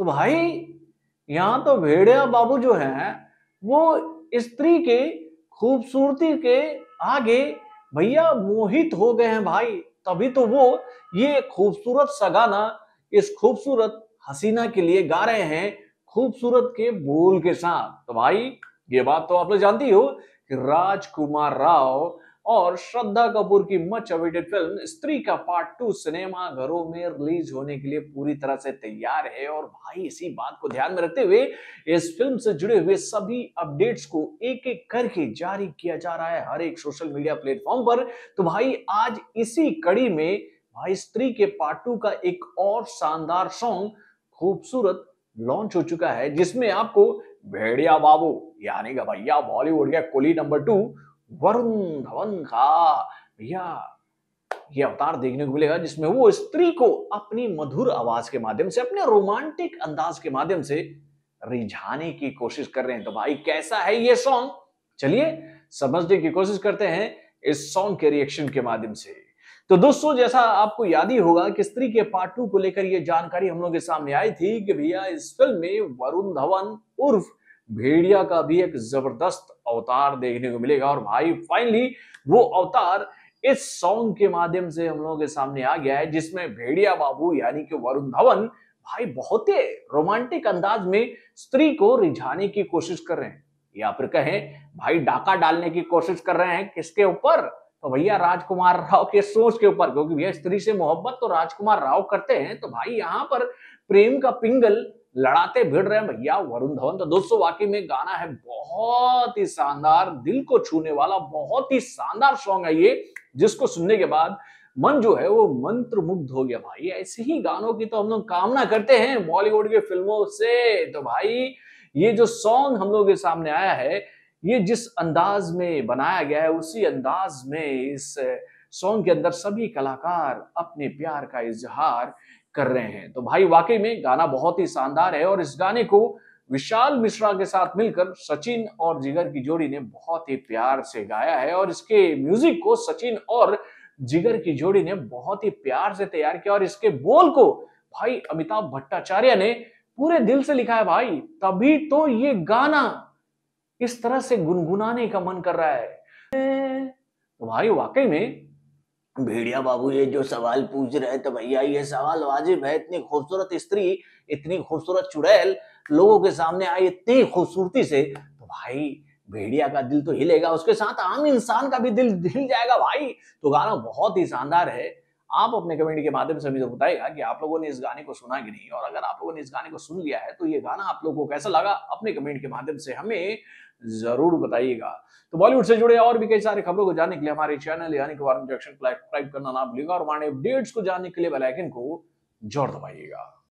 तो भाई यहाँ तो भेड़िया बाबू जो है वो स्त्री के खूबसूरती के आगे भैया मोहित हो गए हैं भाई तभी तो वो ये खूबसूरत सगाना इस खूबसूरत हसीना के लिए गा रहे हैं खूबसूरत के बोल के साथ तो भाई ये बात तो आप लोग जानती हो कि राजकुमार राव और श्रद्धा कपूर की मच अवेटेड फिल्म स्त्री का पार्ट टू सिनेमा घरों में रिलीज होने के लिए पूरी तरह से तैयार है और भाई इसी बात को ध्यान में रखते हुए इस फिल्म से जुड़े हुए सभी अपडेट्स को एक एक करके जारी किया जा रहा है हर एक सोशल मीडिया प्लेटफॉर्म पर तो भाई आज इसी कड़ी में भाई स्त्री के पार्ट टू का एक और शानदार सॉन्ग खूबसूरत लॉन्च हो चुका है जिसमें आपको भेड़िया बाबू यानी भैया बॉलीवुड के कुली नंबर टू वरुण धवन का भैया ये अवतार देखने को मिलेगा जिसमें वो स्त्री को अपनी मधुर आवाज के माध्यम से अपने रोमांटिक अंदाज के माध्यम से रिझाने की कोशिश कर रहे हैं तो भाई कैसा है ये सॉन्ग चलिए समझने की कोशिश करते हैं इस सॉन्ग के रिएक्शन के माध्यम से तो दोस्तों जैसा आपको याद ही होगा कि स्त्री के पार्ट टू को लेकर यह जानकारी हम लोग के सामने आई थी कि भैया इस फिल्म में वरुण धवन उर्फ भेड़िया का भी एक जबरदस्त अवतार देखने को मिलेगा और भाई फाइनली वो अवतार इस सॉन्ग के माध्यम से हम लोगों के सामने आ गया है जिसमें भेड़िया बाबू यानी कि वरुण धवन भाई बहुत ही रोमांटिक अंदाज में स्त्री को रिझाने की कोशिश कर रहे हैं या फिर कहें भाई डाका डालने की कोशिश कर रहे हैं किसके ऊपर तो भैया राजकुमार राव के सोच के ऊपर क्योंकि भैया स्त्री से मोहब्बत तो राजकुमार राव करते हैं तो भाई यहाँ पर प्रेम का पिंगल लड़ाते भिड़ रहे हैं भैया वरुण धवन तो दोस्तों वाकई में गाना है बहुत ही शानदार दिल को छूने वाला बहुत ही शानदार सॉन्ग है ये जिसको सुनने के बाद मन जो है वो मंत्र मुग्ध हो गया भाई ऐसे ही गानों की तो हम लोग कामना करते हैं बॉलीवुड के फिल्मों से तो भाई ये जो सॉन्ग हम लोग के सामने आया है ये जिस अंदाज में बनाया गया है उसी अंदाज में इस सॉन्ग के अंदर सभी कलाकार अपने प्यार का इजहार कर रहे हैं तो भाई वाकई में गाना बहुत ही शानदार है और इस गाने को विशाल मिश्रा के साथ मिलकर सचिन और जिगर की जोड़ी ने बहुत ही प्यार से गाया है और इसके म्यूजिक को सचिन और जिगर की जोड़ी ने बहुत ही प्यार से तैयार किया और इसके बोल को भाई अमिताभ भट्टाचार्य ने पूरे दिल से लिखा है भाई तभी तो ये गाना इस तरह से गुनगुनाने का मन कर रहा है तो भाई वाकई में भेड़िया बाबू ये जो सवाल पूछ रहे तो भैया ये सवाल वाजिब है इतनी खूबसूरत स्त्री इतनी खूबसूरत चुड़ैल लोगों के सामने आई इतनी खूबसूरती से तो भाई भेड़िया का दिल तो हिलेगा उसके साथ आम इंसान का भी दिल हिल जाएगा भाई तो गाना बहुत ही शानदार है आप अपने कमेंट के माध्यम से मुझे बताएगा कि आप लोगों ने इस गाने को सुना कि नहीं और अगर आप लोगों ने इस गाने को सुन लिया है तो ये गाना आप लोगों को कैसा लगा अपने कमेंट के माध्यम से हमें जरूर बताइएगा तो बॉलीवुड से जुड़े और भी कई सारे खबरों को जानने के लिए हमारे चैनल यानी कि वारंट जंक्शन को सब्सक्राइब करना ना भूलिएगा और हमारे अपडेट्स को जानने के लिए बेलाइकन को जोर दबाइएगा